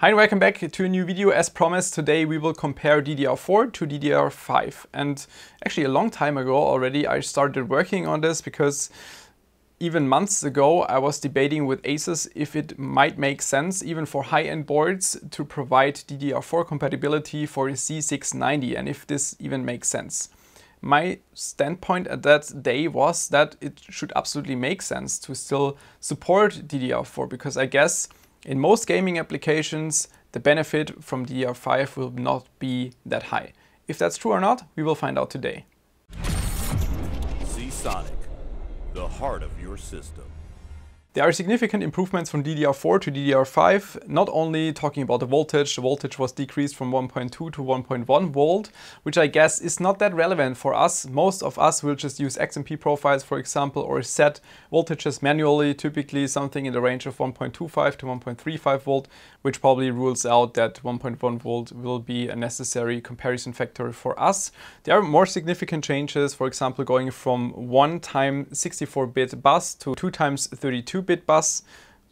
Hi and welcome back to a new video. As promised, today we will compare DDR4 to DDR5. And actually a long time ago already I started working on this because even months ago I was debating with ASUS if it might make sense even for high-end boards to provide DDR4 compatibility for a C690 and if this even makes sense. My standpoint at that day was that it should absolutely make sense to still support DDR4 because I guess in most gaming applications, the benefit from DDR5 will not be that high. If that's true or not, we will find out today. Sonic, the heart of your system. There are significant improvements from DDR4 to DDR5, not only talking about the voltage, the voltage was decreased from 1.2 to 1.1 volt, which I guess is not that relevant for us. Most of us will just use XMP profiles, for example, or set voltages manually, typically something in the range of 1.25 to 1.35 volt, which probably rules out that 1.1 volt will be a necessary comparison factor for us. There are more significant changes, for example, going from one time 64-bit bus to two times 32 2-bit bus.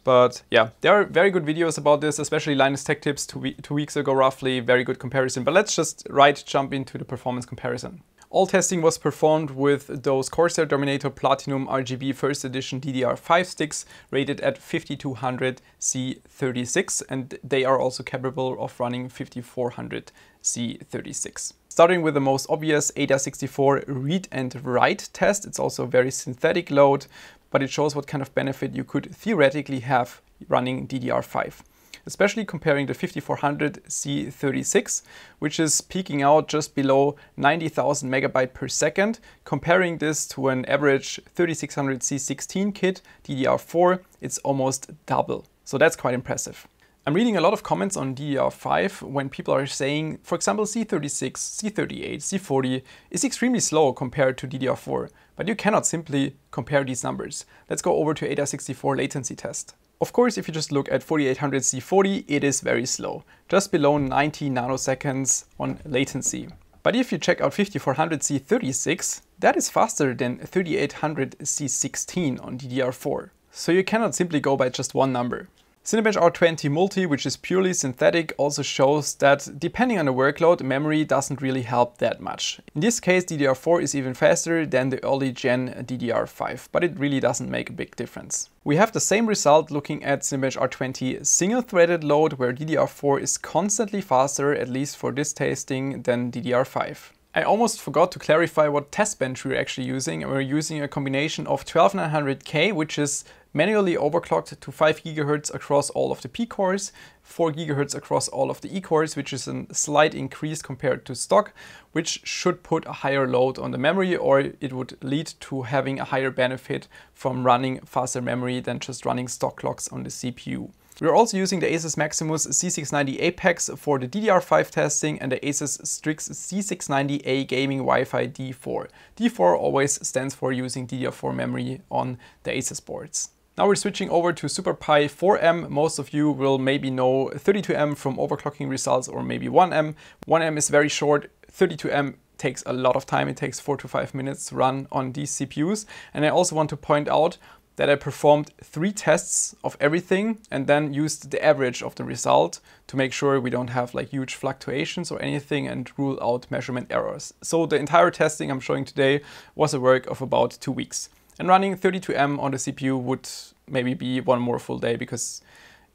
But yeah, there are very good videos about this, especially Linus Tech Tips two, we two weeks ago roughly, very good comparison. But let's just right jump into the performance comparison. All testing was performed with those Corsair Dominator Platinum RGB 1st Edition DDR5 sticks rated at 5200C36 and they are also capable of running 5400C36. Starting with the most obvious ADA64 read and write test, it's also a very synthetic load, but it shows what kind of benefit you could theoretically have running DDR5 especially comparing the 5400 C36, which is peaking out just below 90,000 megabyte per second. Comparing this to an average 3600 C16 kit DDR4, it's almost double. So that's quite impressive. I'm reading a lot of comments on DDR5 when people are saying, for example, C36, C38, C40 is extremely slow compared to DDR4, but you cannot simply compare these numbers. Let's go over to ADA64 latency test. Of course, if you just look at 4800 C40, it is very slow, just below 90 nanoseconds on latency. But if you check out 5400 C36, that is faster than 3800 C16 on DDR4. So you cannot simply go by just one number. Cinebench R20 Multi, which is purely synthetic, also shows that depending on the workload, memory doesn't really help that much. In this case, DDR4 is even faster than the early gen DDR5, but it really doesn't make a big difference. We have the same result looking at Cinebench R20 single-threaded load, where DDR4 is constantly faster, at least for this tasting, than DDR5. I almost forgot to clarify what test bench we're actually using. We're using a combination of 12900K, which is manually overclocked to 5 GHz across all of the P cores, 4 GHz across all of the E cores, which is a slight increase compared to stock, which should put a higher load on the memory or it would lead to having a higher benefit from running faster memory than just running stock clocks on the CPU. We're also using the Asus Maximus C690 Apex for the DDR5 testing and the Asus Strix C690A Gaming Wi-Fi D4. D4 always stands for using DDR4 memory on the Asus boards. Now we're switching over to SuperPi 4M. Most of you will maybe know 32M from overclocking results or maybe 1M. 1M is very short, 32M takes a lot of time. It takes four to five minutes to run on these CPUs. And I also want to point out that I performed three tests of everything and then used the average of the result to make sure we don't have like huge fluctuations or anything and rule out measurement errors. So the entire testing I'm showing today was a work of about two weeks. And running 32M on the CPU would maybe be one more full day because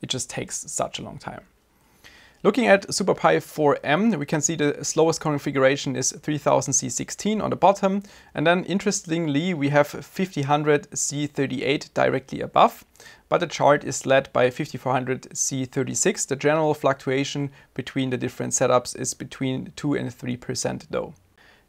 it just takes such a long time. Looking at SuperPi 4M, we can see the slowest configuration is 3000C16 on the bottom, and then interestingly we have 5000C38 directly above, but the chart is led by 5400C36. The general fluctuation between the different setups is between 2 and 3% though.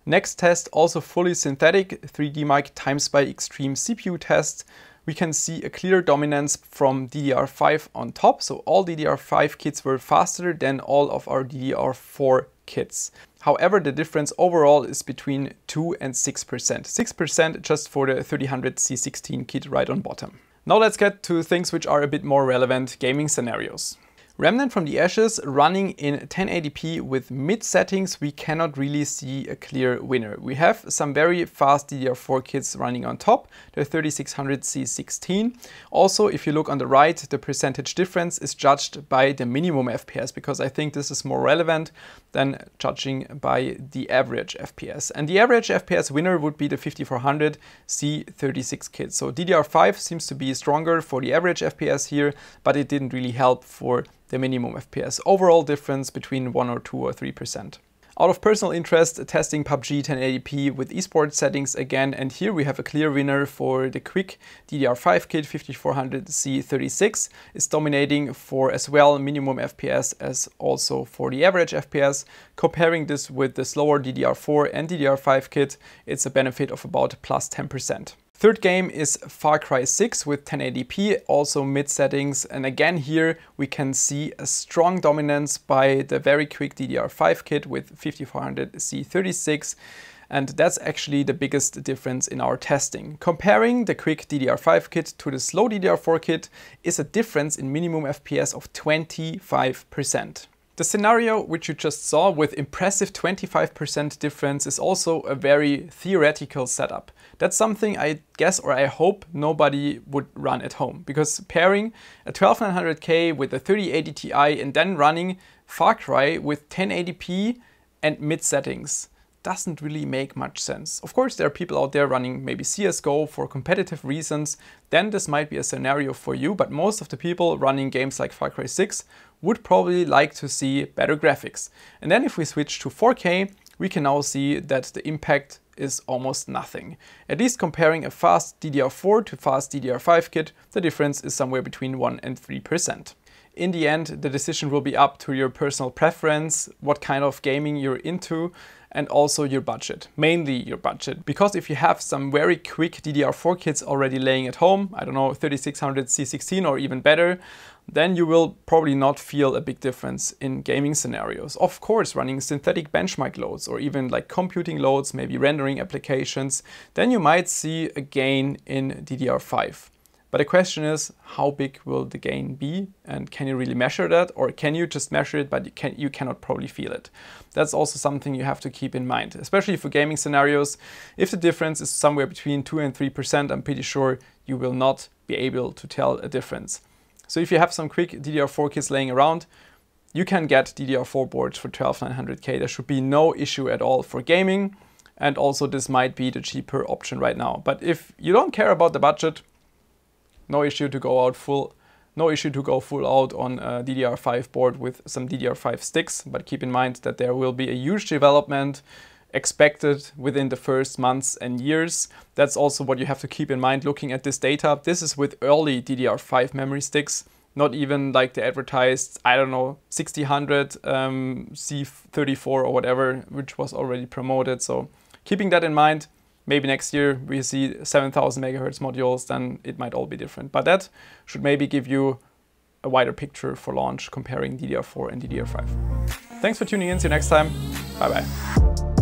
Next test, also fully synthetic 3D mic times by extreme CPU test, we can see a clear dominance from DDR5 on top. So all DDR5 kits were faster than all of our DDR4 kits. However, the difference overall is between 2 and 6%. 6% just for the 3000 C16 kit right on bottom. Now let's get to things which are a bit more relevant gaming scenarios. Remnant from the Ashes running in 1080p with mid settings, we cannot really see a clear winner. We have some very fast DDR4 kits running on top, the 3600C16. Also, if you look on the right, the percentage difference is judged by the minimum FPS because I think this is more relevant than judging by the average FPS. And the average FPS winner would be the 5400 C36 kit. So DDR5 seems to be stronger for the average FPS here, but it didn't really help for the minimum FPS. Overall difference between 1 or 2 or 3%. Out of personal interest, testing PUBG 1080p with esports settings again, and here we have a clear winner for the quick DDR5 kit 5400C36. It's dominating for as well minimum FPS as also for the average FPS. Comparing this with the slower DDR4 and DDR5 kit, it's a benefit of about plus 10%. Third game is Far Cry 6 with 1080p, also mid settings. And again here we can see a strong dominance by the very quick DDR5 kit with 5400C36 and that's actually the biggest difference in our testing. Comparing the quick DDR5 kit to the slow DDR4 kit is a difference in minimum FPS of 25%. The scenario which you just saw with impressive 25% difference is also a very theoretical setup. That's something I guess or I hope nobody would run at home because pairing a 12900K with a 3080 Ti and then running Far Cry with 1080p and mid settings doesn't really make much sense. Of course, there are people out there running maybe CSGO for competitive reasons, then this might be a scenario for you, but most of the people running games like Far Cry 6 would probably like to see better graphics. And then if we switch to 4K, we can now see that the impact is almost nothing. At least comparing a fast DDR4 to fast DDR5 kit, the difference is somewhere between 1 and 3%. In the end, the decision will be up to your personal preference, what kind of gaming you're into, and also your budget, mainly your budget. Because if you have some very quick DDR4 kits already laying at home, I don't know, 3600 C16 or even better, then you will probably not feel a big difference in gaming scenarios. Of course, running synthetic benchmark loads or even like computing loads, maybe rendering applications, then you might see a gain in DDR5. But the question is, how big will the gain be? And can you really measure that? Or can you just measure it, but you, can, you cannot probably feel it? That's also something you have to keep in mind, especially for gaming scenarios. If the difference is somewhere between 2 and 3%, I'm pretty sure you will not be able to tell a difference. So if you have some quick DDR4 kits laying around, you can get DDR4 boards for 12900K. There should be no issue at all for gaming. And also this might be the cheaper option right now. But if you don't care about the budget, no issue to go out full no issue to go full out on a DDR5 board with some DDR5 sticks, but keep in mind that there will be a huge development expected within the first months and years. That's also what you have to keep in mind looking at this data. This is with early DDR5 memory sticks, not even like the advertised, I don't know, 6000, um, C34 or whatever, which was already promoted. So keeping that in mind, maybe next year we see 7000 megahertz modules, then it might all be different. But that should maybe give you a wider picture for launch comparing DDR4 and DDR5. Thanks for tuning in. See you next time. Bye bye.